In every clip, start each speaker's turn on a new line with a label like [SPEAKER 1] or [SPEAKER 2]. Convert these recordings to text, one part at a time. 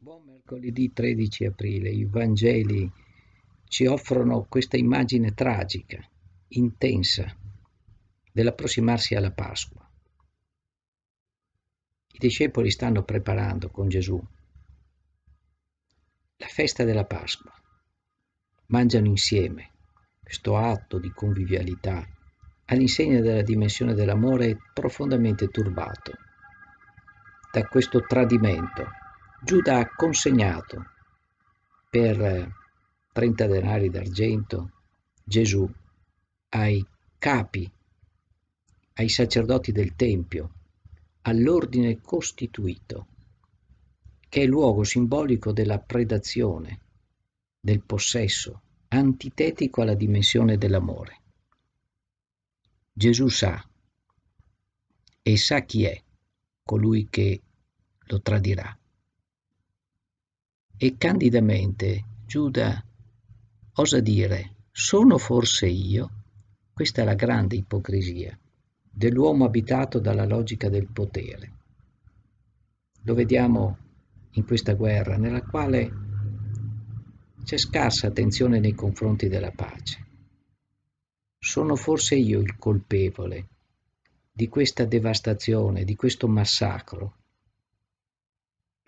[SPEAKER 1] Buon mercoledì 13 aprile. I Vangeli ci offrono questa immagine tragica, intensa, dell'approssimarsi alla Pasqua. I discepoli stanno preparando con Gesù la festa della Pasqua. Mangiano insieme questo atto di convivialità all'insegna della dimensione dell'amore profondamente turbato da questo tradimento Giuda ha consegnato per 30 eh, denari d'argento Gesù ai capi, ai sacerdoti del Tempio, all'ordine costituito, che è luogo simbolico della predazione, del possesso, antitetico alla dimensione dell'amore. Gesù sa e sa chi è colui che lo tradirà e candidamente Giuda osa dire sono forse io? Questa è la grande ipocrisia dell'uomo abitato dalla logica del potere. Lo vediamo in questa guerra nella quale c'è scarsa attenzione nei confronti della pace. Sono forse io il colpevole di questa devastazione, di questo massacro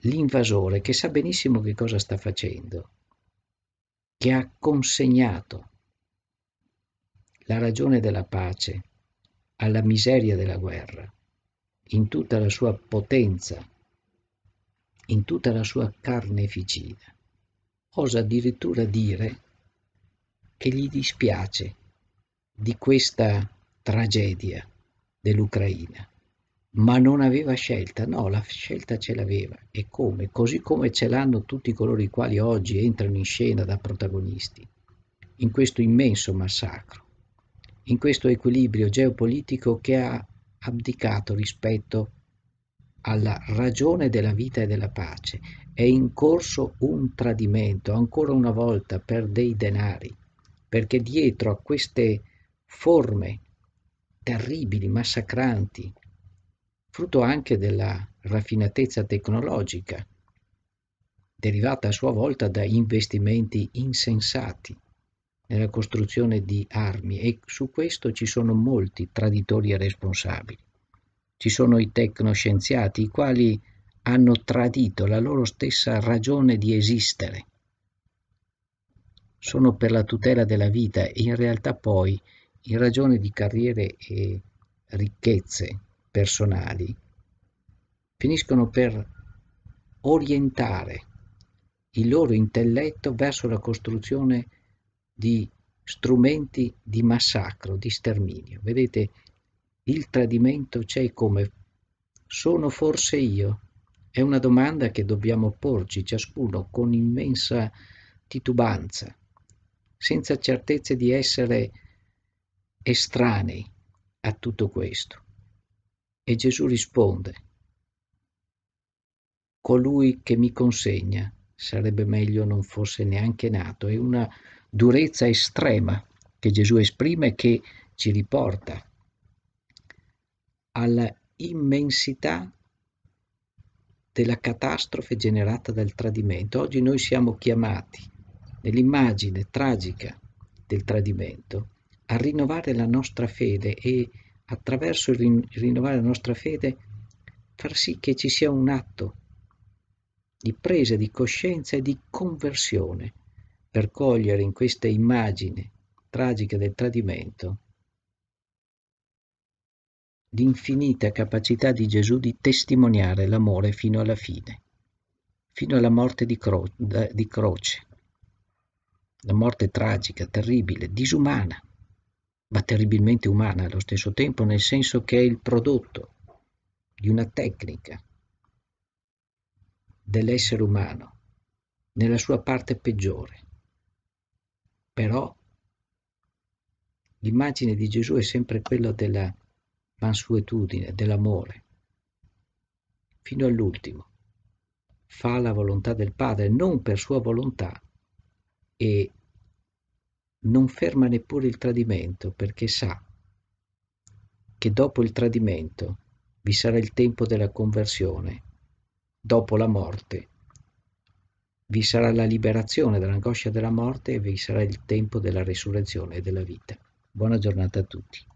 [SPEAKER 1] l'invasore che sa benissimo che cosa sta facendo, che ha consegnato la ragione della pace alla miseria della guerra, in tutta la sua potenza, in tutta la sua carneficina. Osa addirittura dire che gli dispiace di questa tragedia dell'Ucraina ma non aveva scelta, no, la scelta ce l'aveva e come? Così come ce l'hanno tutti coloro i quali oggi entrano in scena da protagonisti in questo immenso massacro, in questo equilibrio geopolitico che ha abdicato rispetto alla ragione della vita e della pace. È in corso un tradimento, ancora una volta, per dei denari, perché dietro a queste forme terribili, massacranti, frutto anche della raffinatezza tecnologica, derivata a sua volta da investimenti insensati nella costruzione di armi e su questo ci sono molti traditori e responsabili. Ci sono i tecnoscienziati i quali hanno tradito la loro stessa ragione di esistere. Sono per la tutela della vita e in realtà poi in ragione di carriere e ricchezze personali finiscono per orientare il loro intelletto verso la costruzione di strumenti di massacro, di sterminio. Vedete, il tradimento c'è come sono forse io? È una domanda che dobbiamo porci ciascuno con immensa titubanza, senza certezze di essere estranei a tutto questo. E Gesù risponde, colui che mi consegna sarebbe meglio non fosse neanche nato. È una durezza estrema che Gesù esprime e che ci riporta all'immensità della catastrofe generata dal tradimento. Oggi noi siamo chiamati, nell'immagine tragica del tradimento, a rinnovare la nostra fede e attraverso il rinnovare la nostra fede, far sì che ci sia un atto di presa di coscienza e di conversione per cogliere in questa immagine tragica del tradimento l'infinita capacità di Gesù di testimoniare l'amore fino alla fine, fino alla morte di, cro- di croce, la morte tragica, terribile, disumana ma terribilmente umana allo stesso tempo, nel senso che è il prodotto di una tecnica dell'essere umano nella sua parte peggiore. Però l'immagine di Gesù è sempre quella della mansuetudine, dell'amore, fino all'ultimo. Fa la volontà del Padre, non per sua volontà e non ferma neppure il tradimento perché sa che dopo il tradimento vi sarà il tempo della conversione, dopo la morte vi sarà la liberazione dall'angoscia della morte e vi sarà il tempo della resurrezione e della vita. Buona giornata a tutti.